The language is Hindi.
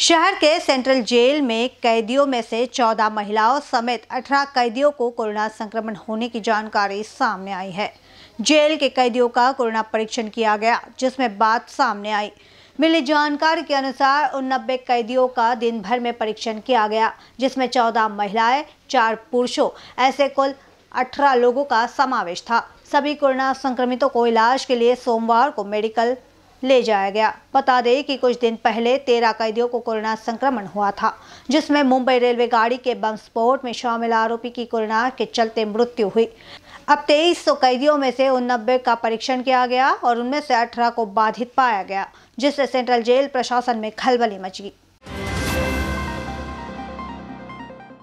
शहर के सेंट्रल जेल में कैदियों में से 14 महिलाओं समेत 18 कैदियों को कोरोना संक्रमण होने की जानकारी सामने आई है जेल के कैदियों का कोरोना परीक्षण किया गया जिसमें बात सामने आई मिली जानकारी के अनुसार उन नब्बे कैदियों का दिन भर में परीक्षण किया गया जिसमें 14 महिलाएं चार पुरुषों ऐसे कुल 18 लोगों का समावेश था सभी कोरोना संक्रमितों को इलाज के लिए सोमवार को मेडिकल ले जाया गया बता दें कि कुछ दिन पहले तेरह कैदियों को कोरोना संक्रमण हुआ था जिसमें मुंबई रेलवे गाड़ी के बम स्फोट में शामिल आरोपी की कोरोना के चलते मृत्यु हुई अब तेईस सौ कैदियों में से उनबे का परीक्षण किया गया और उनमें से अठारह को बाधित पाया गया जिससे सेंट्रल जेल प्रशासन में खलबली मच गई